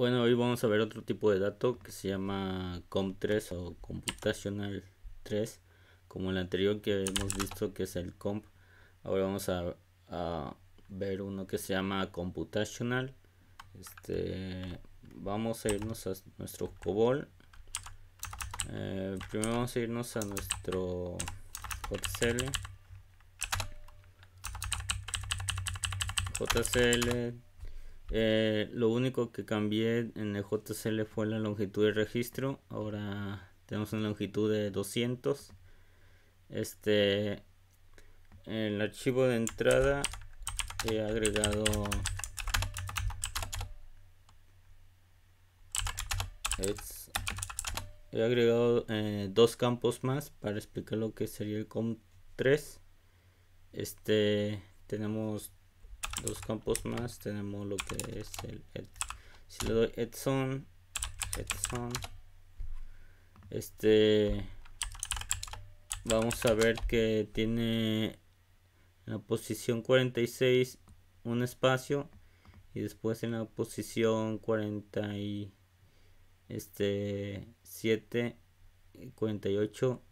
Bueno, hoy vamos a ver otro tipo de dato que se llama COMP3 o Computational 3, como el anterior que hemos visto que es el COMP. Ahora vamos a, ver uno que se llama Computational. Este, vamos a irnos a nuestro COBOL. Eh, primero vamos a irnos a nuestro JCL. JCL eh, lo único que cambié en el JCL fue la longitud de registro. Ahora tenemos una longitud de 200. Este, el archivo de entrada he agregado he agregado eh, dos campos más para explicar lo que sería el COM3. Este, tenemos dos campos más tenemos lo que es el ed. si le doy Edson Edson este vamos a ver que tiene en la posición 46 un espacio y después en la posición 40 y este 7 48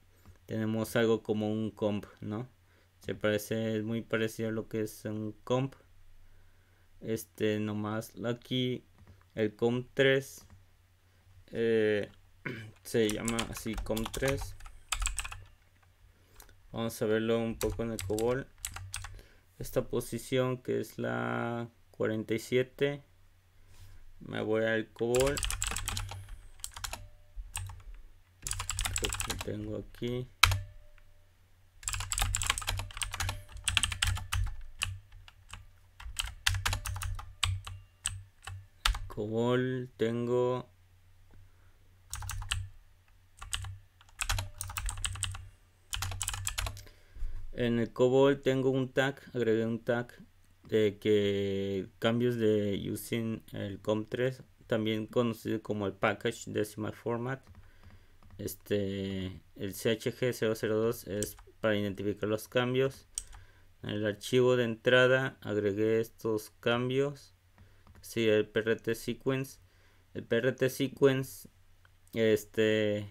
tenemos algo como un comp no se parece es muy parecido a lo que es un comp este, nomás aquí el COM3 eh, se llama así COM3. Vamos a verlo un poco en el COBOL. Esta posición que es la 47. Me voy al COBOL. Lo tengo aquí. Cobol tengo... En el Cobol tengo un tag, agregué un tag de que cambios de using el COM3, también conocido como el Package Decimal Format. Este, el CHG002 es para identificar los cambios. En el archivo de entrada agregué estos cambios Sí, el PRT sequence. El PRT sequence este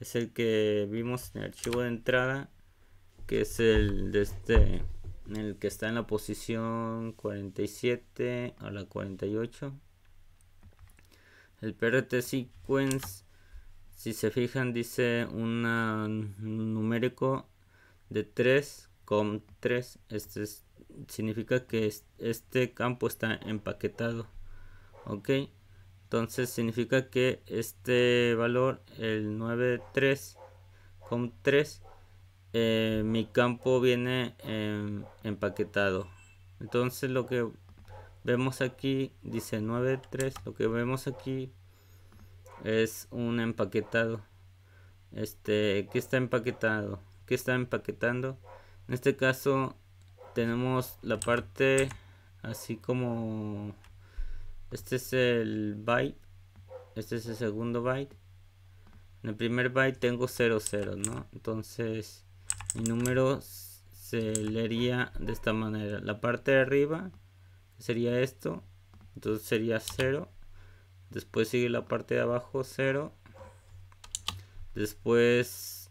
es el que vimos en el archivo de entrada, que es el de este el que está en la posición 47 a la 48. El PRT sequence si se fijan dice un numérico de 3 con este significa que este campo está empaquetado ok entonces significa que este valor el con eh, mi campo viene em, empaquetado entonces lo que vemos aquí dice 93 lo que vemos aquí es un empaquetado este que está empaquetado que está empaquetando en este caso tenemos la parte así como este es el byte. Este es el segundo byte. En el primer byte tengo 0, ¿no? Entonces mi número se leería de esta manera. La parte de arriba sería esto. Entonces sería 0. Después sigue la parte de abajo 0. Después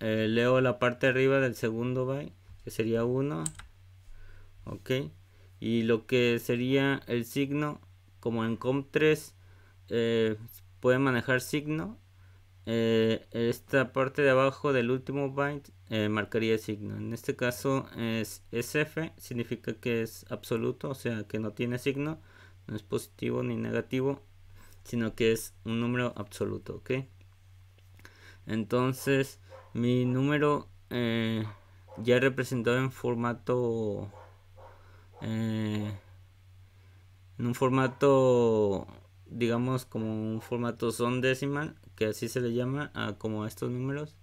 eh, leo la parte de arriba del segundo byte, que sería 1. Ok. Y lo que sería el signo como en COM3 eh, puede manejar signo, eh, esta parte de abajo del último byte eh, marcaría signo. En este caso es SF, significa que es absoluto, o sea que no tiene signo, no es positivo ni negativo, sino que es un número absoluto, Entonces mi número ya representado en formato en un formato, digamos, como un formato son decimal, que así se le llama a como a estos números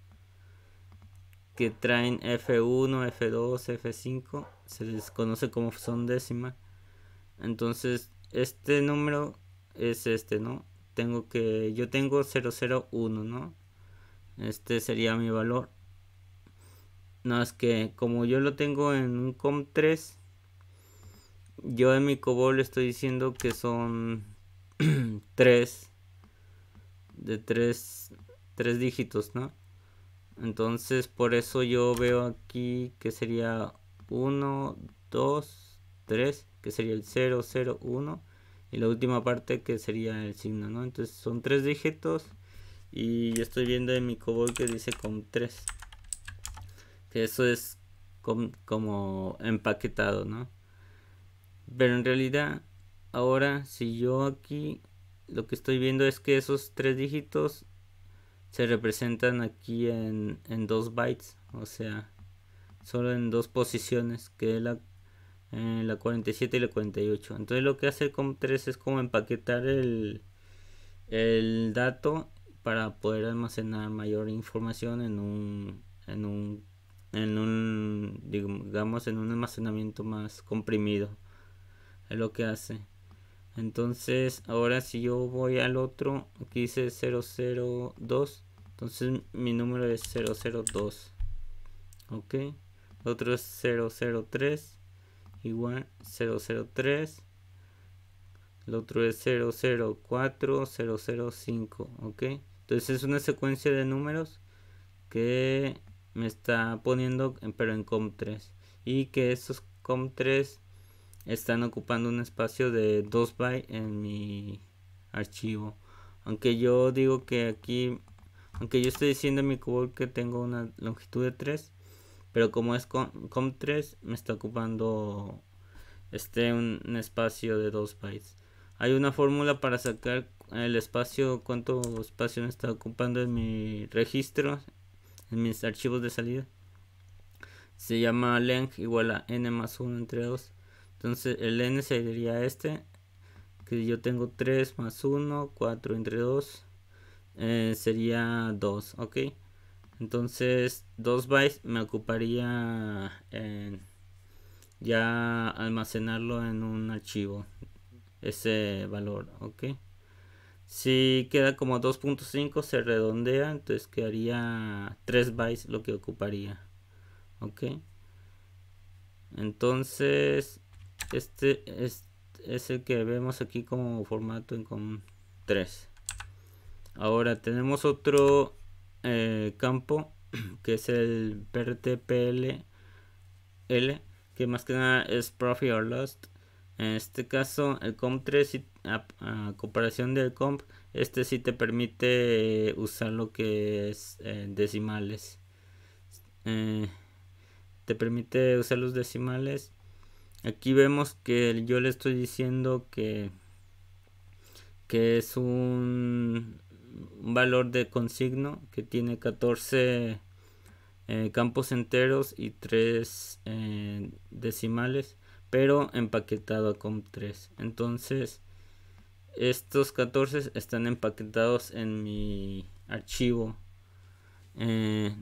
que traen F1, F2, F5, se les conoce como son decimal. Entonces, este número es este, ¿no? Tengo que yo tengo 001, ¿no? Este sería mi valor. No es que como yo lo tengo en un COM3, yo en mi COBOL estoy diciendo que son 3 de 3 dígitos, ¿no? Entonces, por eso yo veo aquí que sería 1 2 3, que sería el 0 0 1 y la última parte que sería el signo, ¿no? Entonces, son tres dígitos y yo estoy viendo en mi COBOL que dice con 3 Que eso es como empaquetado, ¿no? Pero en realidad, ahora si yo aquí lo que estoy viendo es que esos tres dígitos se representan aquí en, en dos bytes, o sea, solo en dos posiciones, que es la, eh, la 47 y la 48. Entonces lo que hace el COM3 es como empaquetar el, el dato para poder almacenar mayor información en un, en un, en un digamos, en un almacenamiento más comprimido es lo que hace entonces ahora si yo voy al otro aquí dice 002 entonces mi número es 002 ok otro es 003 igual 003 el otro es 004 005 ok entonces es una secuencia de números que me está poniendo pero en com3 y que esos com3 están ocupando un espacio de 2 bytes en mi archivo. Aunque yo digo que aquí, aunque yo estoy diciendo en mi cobol que tengo una longitud de 3, pero como es COM3 me está ocupando este un, un espacio de 2 bytes. Hay una fórmula para sacar el espacio, cuánto espacio me está ocupando en mi registro, en mis archivos de salida. Se llama length igual a n más 1 entre 2. Entonces el n sería este, que yo tengo 3 más 1, 4 entre 2, eh, sería 2, ¿ok? Entonces 2 bytes me ocuparía en ya almacenarlo en un archivo, ese valor, ¿ok? Si queda como 2.5 se redondea, entonces quedaría 3 bytes lo que ocuparía. ¿Ok? Entonces, este es, el que vemos aquí como formato en com 3. Ahora tenemos otro eh, campo que es el prtpll L, que más que nada es profit or lost. En este caso, el comp 3, a, comparación del comp, este sí te permite eh, usar lo que es eh, decimales. te permite usar los decimales aquí vemos que yo le estoy diciendo que es un valor de consigno que tiene 14 eh, campos enteros y 3 eh, decimales pero empaquetado con 3 entonces estos 14 están empaquetados en mi archivo eh,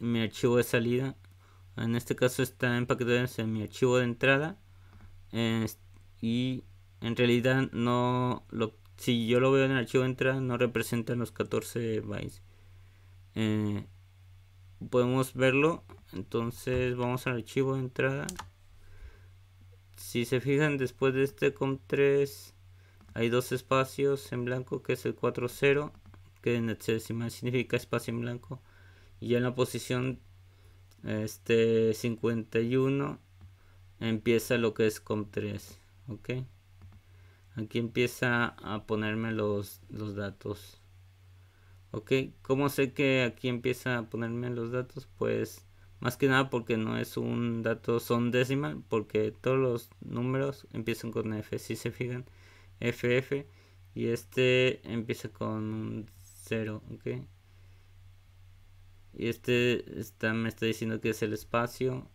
mi archivo de salida en este caso está en paquetones en mi archivo de entrada y en realidad no lo, si yo lo veo en el archivo de entrada no representan los 14 bytes eh, podemos verlo entonces vamos al archivo de entrada si se fijan después de este com3 hay dos espacios en blanco que es el 40 que en hexadecimal significa espacio en blanco y en la posición este 51 empieza lo que es con 3 ok aquí empieza a ponerme los, los datos ok ¿Cómo sé que aquí empieza a ponerme los datos pues más que nada porque no es un dato son decimal porque todos los números empiezan con f si se fijan ff y este empieza con un 0 ok y este está, me está diciendo que es el espacio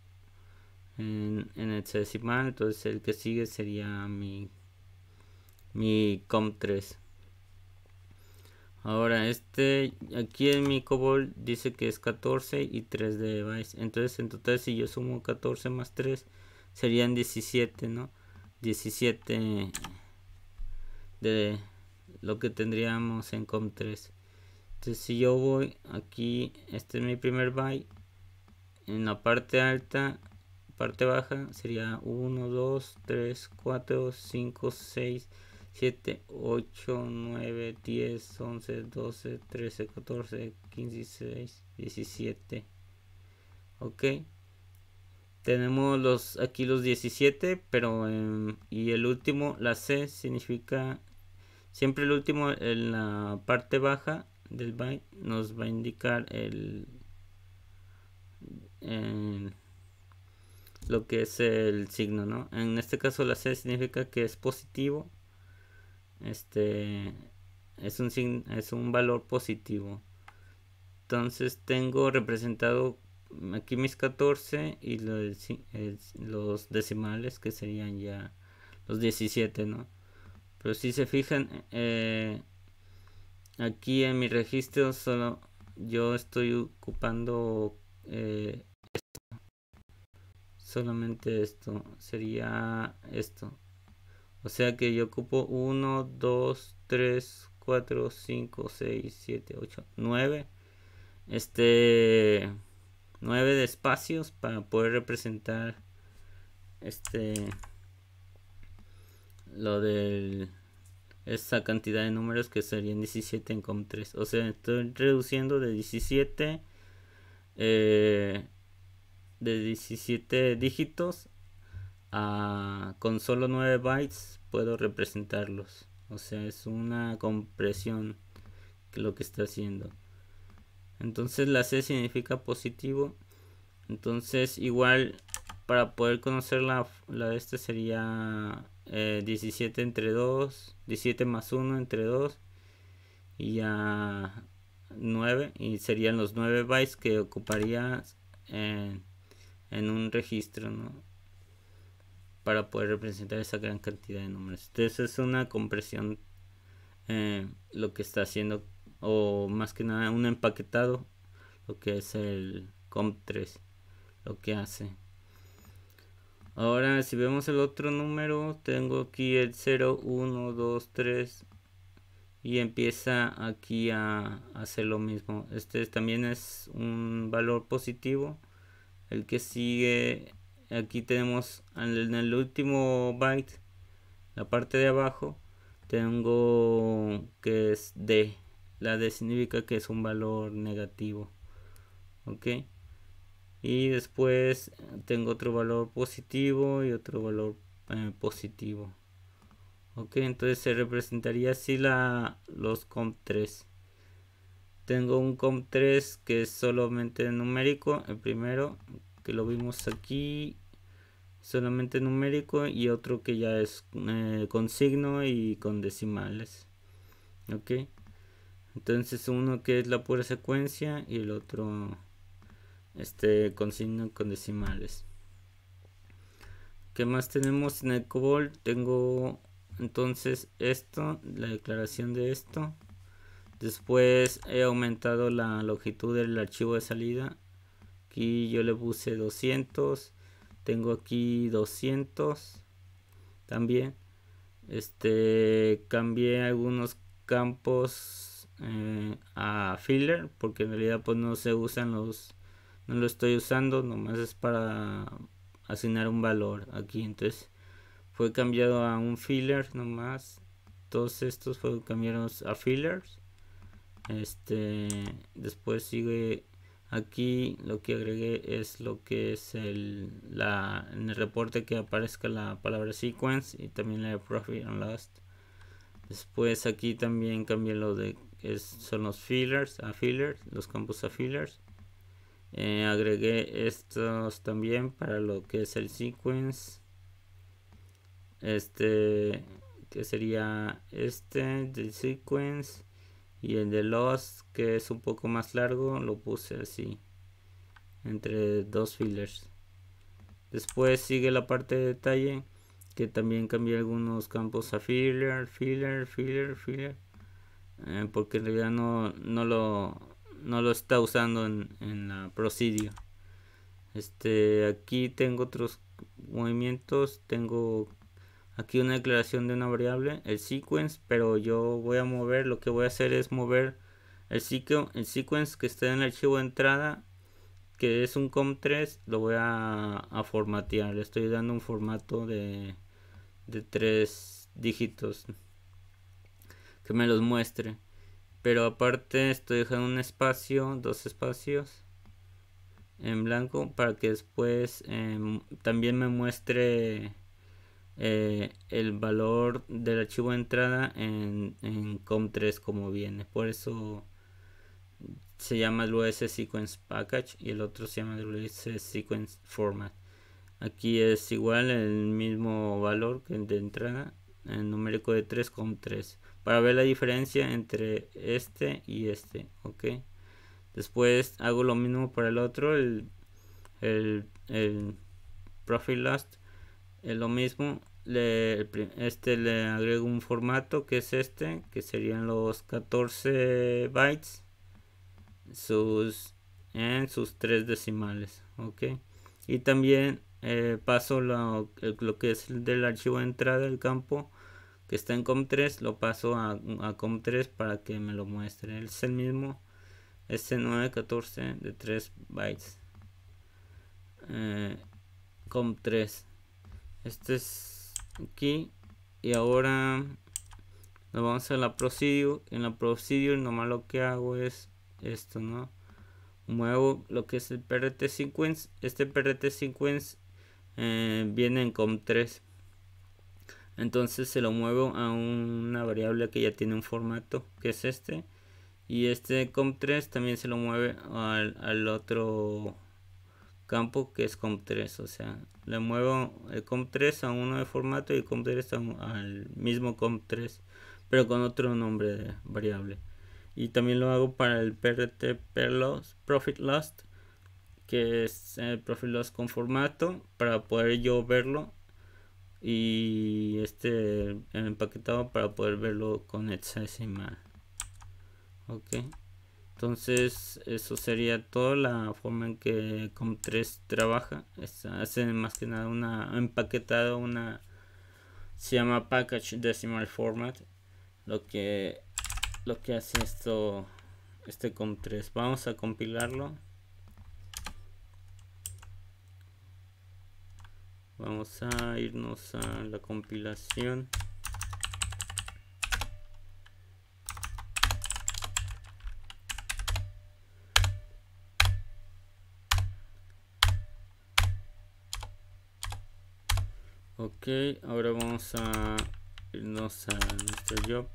en, en decimal entonces el que sigue sería mi mi com3 ahora este aquí en mi cobol dice que es 14 y 3 de device. entonces en total si yo sumo 14 más 3 serían 17 no 17 de lo que tendríamos en com3 entonces si yo voy aquí, este es mi primer byte. En la parte alta, parte baja sería 1, 2, 3, 4, 5, 6, 7, 8, 9, 10, 11, 12, 13, 14, 15, 16, 17. Ok. Tenemos los aquí los 17, pero em, y el último, la C significa siempre el último en la parte baja del byte nos va a indicar el, lo que es el signo ¿no? en este caso la c significa que es positivo este es un es un valor positivo entonces tengo representado aquí mis 14 y los, decimales que serían ya los 17 no pero si se fijan eh, Aquí en mi registro solo yo estoy ocupando eh, esto. Solamente esto. Sería esto. O sea que yo ocupo 1, 2, 3, 4, 5, 6, 7, 8, 9. Este. 9 de espacios para poder representar este. Lo del esa cantidad de números que serían 17 en COM3. O sea, estoy reduciendo de 17 eh, de 17 dígitos a, con solo 9 bytes puedo representarlos. O sea, es una compresión que lo que está haciendo. Entonces la C significa positivo. Entonces igual para poder conocer la, la de este sería 17 eh, entre 2, 17 más 1 entre 2 y a 9 y serían los 9 bytes que ocuparía eh, en, un registro para poder representar esa gran cantidad de números. Entonces es una compresión eh, lo que está haciendo o más que nada un empaquetado lo que es el COMP3 lo que hace. Ahora, si vemos el otro número, tengo aquí el 0, 1, 2, 3 y empieza aquí a hacer lo mismo. Este también es un valor positivo. El que sigue, aquí tenemos en el último byte, la parte de abajo, tengo que es D. La D significa que es un valor negativo y después tengo otro valor positivo y otro valor eh, positivo ok entonces se representaría así la los comp 3 tengo un comp 3 que es solamente numérico el primero que lo vimos aquí solamente numérico y otro que ya es eh, con signo y con decimales ok entonces uno que es la pura secuencia y el otro este con signo con decimales qué más tenemos en el cobol tengo entonces esto la declaración de esto después he aumentado la longitud del archivo de salida aquí yo le puse 200 tengo aquí 200 también este cambié algunos campos eh, a filler porque en realidad pues no se usan los no lo estoy usando, nomás es para asignar un valor aquí. Entonces fue cambiado a un filler nomás. Todos estos fueron cambiados a fillers. Este, después sigue aquí lo que agregué es lo que es el, la, en el reporte que aparezca la palabra sequence y también la de profit and last Después aquí también cambié lo de es, son los fillers a fillers, los campos a fillers. Eh, agregué estos también para lo que es el sequence. Este que sería este del sequence y el de los que es un poco más largo lo puse así entre dos fillers. Después sigue la parte de detalle que también cambié algunos campos a filler, filler, filler, filler. Eh, porque en realidad no, no lo no lo está usando en, en la Prosidio. Este, aquí tengo otros movimientos. Tengo aquí una declaración de una variable, el sequence, pero yo voy a mover, lo que voy a hacer es mover el, sequence que está en el archivo de entrada, que es un com3, lo voy a, a formatear. Le estoy dando un formato de, de tres dígitos que me los muestre pero aparte estoy dejando un espacio, dos espacios en blanco para que después em, también me muestre eh, el valor del archivo de entrada en, en COM3 como viene. Por eso se llama el US Sequence Package y el otro se llama US Sequence Format. Aquí es igual el mismo valor que el de entrada, el numérico de 3,3. 3 para ver la diferencia entre este y este ok después hago lo mismo para el otro el, el, last lo mismo este le agrego un formato que es este que serían los 14 bytes sus en sus tres decimales ok y también eh, paso lo, que es del archivo de entrada del campo que está en COM3 lo paso a, COM3 para que me lo muestre. Es el mismo S914 de 3 bytes. Eh, COM3. Este es aquí. Y ahora nos vamos a la Procedure. En la Procedure nomás lo que hago es esto, ¿no? Muevo lo que es el PRT Sequence. Este PRT Sequence eh, viene en COM3 entonces se lo muevo a una variable que ya tiene un formato que es este y este comp3 también se lo mueve al, otro campo que es comp3 o sea le muevo el comp3 a uno de formato y el comp3 al mismo comp3 pero con otro nombre de variable y también lo hago para el prt perlos, profit Last, que es el eh, profit con formato para poder yo verlo y este empaquetado para poder verlo con hexadecimal ok entonces eso sería toda la forma en que COM3 trabaja hace más que nada una empaquetado una se llama package decimal format lo que lo que hace esto este COM3 vamos a compilarlo Vamos a irnos a la compilación. ok ahora vamos a irnos a nuestro job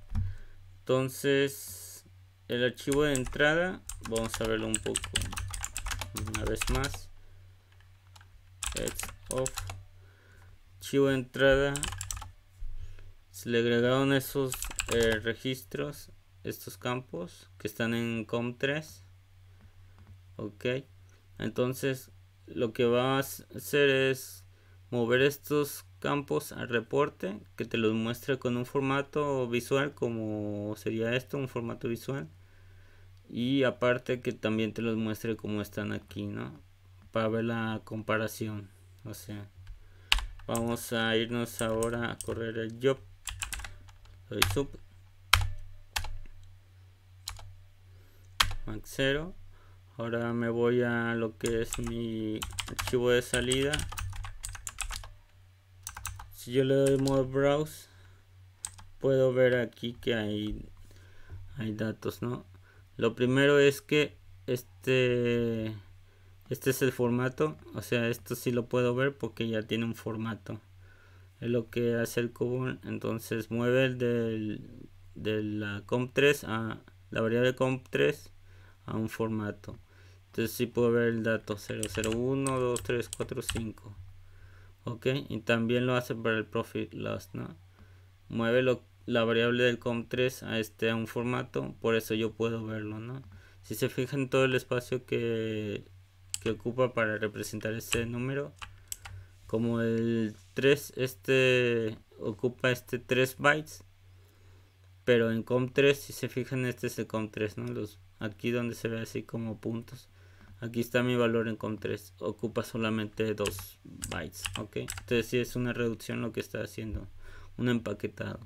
entonces el archivo de entrada vamos a verlo un poco una vez más off archivo entrada se le agregaron esos eh, registros estos campos que están en COM3 ok entonces lo que va a hacer es mover estos campos al reporte que te los muestre con un formato visual como sería esto un formato visual y aparte que también te los muestre como están aquí no para ver la comparación o sea Vamos a irnos ahora a correr el job. Soy sub. Max 0. Ahora me voy a lo que es mi archivo de salida. Si yo le doy modo browse, puedo ver aquí que hay, hay datos, ¿no? Lo primero es que este este es el formato, o sea, esto sí lo puedo ver porque ya tiene un formato. Es lo que hace el cubo, entonces mueve el de la comp3 a la variable comp3 a un formato. Entonces sí puedo ver el dato 001, 2, 3, 4, 5. Ok, y también lo hace para el profit loss, ¿no? Mueve la variable del comp3 a este a un formato, por eso yo puedo verlo, ¿no? Si se fijan todo el espacio que ocupa para representar este número. Como el 3, este ocupa este 3 bytes. Pero en COM3, si se fijan, este es el COM3, ¿no? Los, aquí donde se ve así como puntos. Aquí está mi valor en COM3. Ocupa solamente 2 bytes, ¿ok? Entonces si es una reducción lo que está haciendo. Un empaquetado.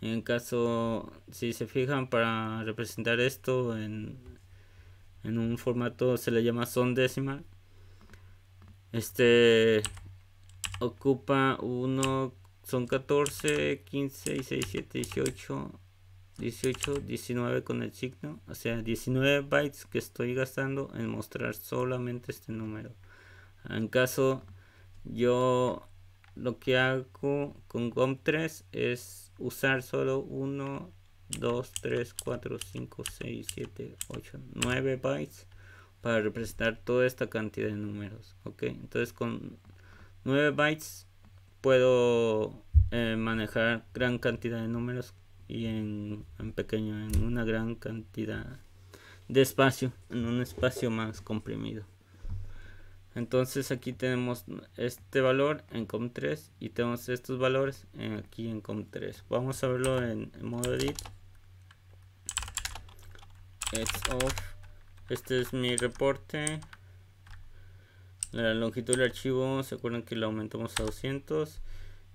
En caso, si se fijan, para representar esto en en un formato se le llama son decimal Este ocupa 1, son 14, 15, 16, 17, 18, 18, 19 con el signo. O sea, 19 bytes que estoy gastando en mostrar solamente este número. En caso yo lo que hago con GOM3 es usar solo uno 2, 3, 4, 5, 6, 7, 8, 9 bytes para representar toda esta cantidad de números. Ok, entonces con 9 bytes puedo eh, manejar gran cantidad de números y en, pequeño, en una gran cantidad de espacio, en un espacio más comprimido. Entonces aquí tenemos este valor en COM3 y tenemos estos valores aquí en COM3. Vamos a verlo en modo edit it's off. Este es mi reporte. La longitud del archivo, se acuerdan que lo aumentamos a 200.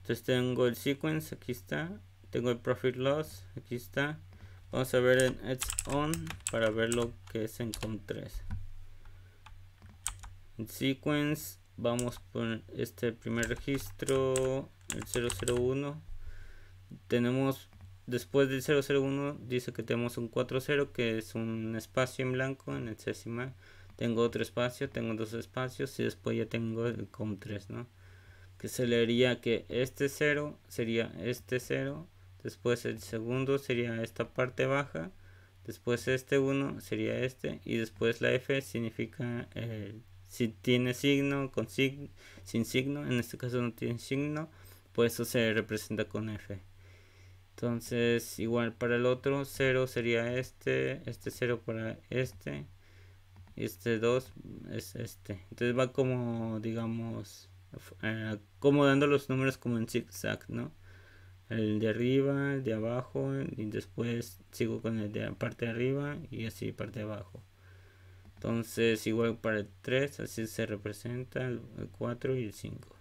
Entonces tengo el sequence, aquí está. Tengo el profit loss, aquí está. Vamos a ver en Edge on para ver lo que se en En sequence vamos por este primer registro, el 001. Tenemos Después del 001 dice que tenemos un 40, que es un espacio en blanco en el sésima Tengo otro espacio, tengo dos espacios y después ya tengo el COM3, ¿no? Que se leería que este 0 sería este 0, después el segundo sería esta parte baja, después este 1 sería este y después la F significa eh, si tiene signo, con sin signo, en este caso no tiene signo, pues eso se representa con F. Entonces, igual para el otro, 0 sería este, este 0 para este, este 2 es este. Entonces va como, digamos, eh, acomodando los números como en zigzag, ¿no? El de arriba, el de abajo, y después sigo con el de la parte de arriba y así parte de abajo. Entonces, igual para el 3, así se representa el 4 y el 5.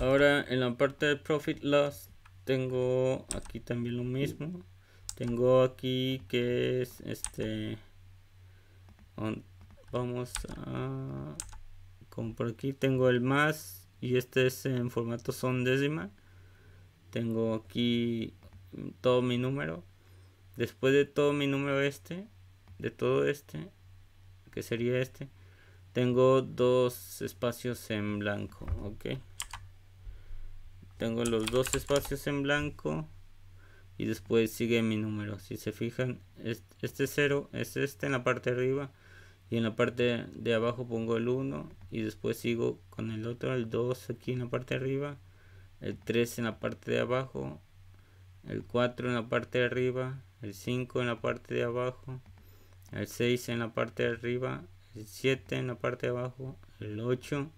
Ahora, en la parte de Profit Loss, tengo aquí también lo mismo tengo aquí que es este vamos a como por aquí tengo el más y este es en formato son décima tengo aquí todo mi número después de todo mi número este de todo este que sería este tengo dos espacios en blanco ok tengo los dos espacios en blanco y después sigue mi número si se fijan este 0 es este en la parte de arriba y en la parte de abajo pongo el 1 y después sigo con el otro el 2 aquí en la parte de arriba el 3 en la parte de abajo el 4 en la parte de arriba el 5 en la parte de abajo el 6 en la parte de arriba el 7 en la parte de abajo el 8 en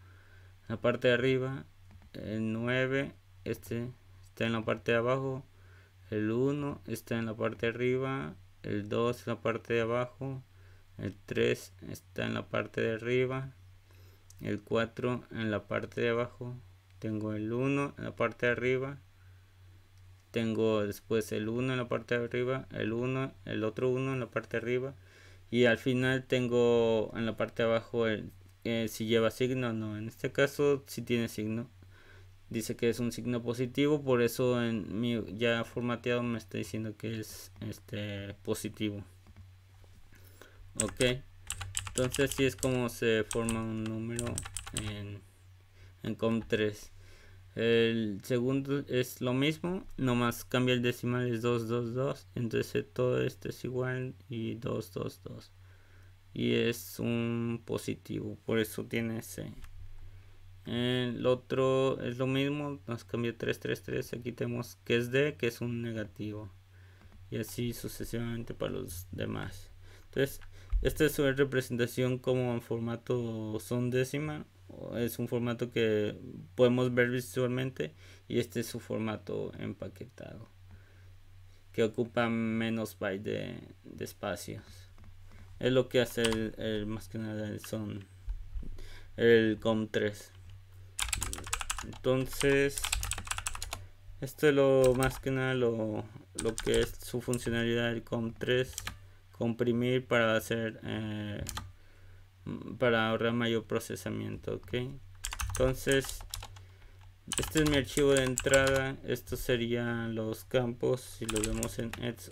la parte de arriba el 9 este está en la parte de abajo, el 1 está en la parte de arriba, el 2 en la parte de abajo, el 3 está en la parte de arriba, el 4 en la parte de abajo, tengo el 1 en la parte de arriba, tengo después el 1 en la parte de arriba, el 1, el otro 1 en la parte de arriba y al final tengo en la parte de abajo el, eh, si lleva signo o no. En este caso si tiene signo dice que es un signo positivo, por eso en mi ya formateado me está diciendo que es este positivo. Ok, entonces sí es como se forma un número en, en COM3. El segundo es lo mismo, nomás cambia el decimal, es 222, entonces eh, todo esto es igual y 222. y es un positivo, por eso tiene ese el otro es lo mismo, nos cambió 333, aquí tenemos que es D, que es un negativo. Y así sucesivamente para los demás. Entonces, esta es su representación como en formato son décima. Es un formato que podemos ver visualmente y este es su formato empaquetado que ocupa menos bytes de, espacios. Es lo que hace el más que nada el son el COM3. Entonces, esto es lo más que nada lo, que es su funcionalidad del COM3. Comprimir para hacer eh, para ahorrar mayor procesamiento. Ok, entonces este es mi archivo de entrada. Estos serían los campos. Si lo vemos en Ed's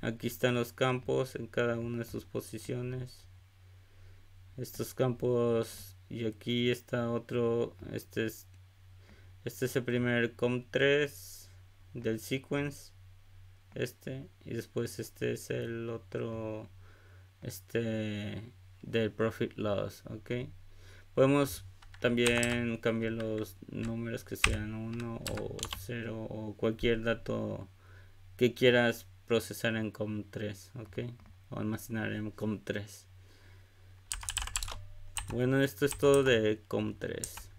aquí están los campos en cada una de sus posiciones. Estos campos y aquí está otro este es este es el primer com 3 del sequence este y después este es el otro este del profit loss ok podemos también cambiar los números que sean 1 o 0 o cualquier dato que quieras procesar en com3 ok o almacenar en com3 bueno, esto es todo de COM3.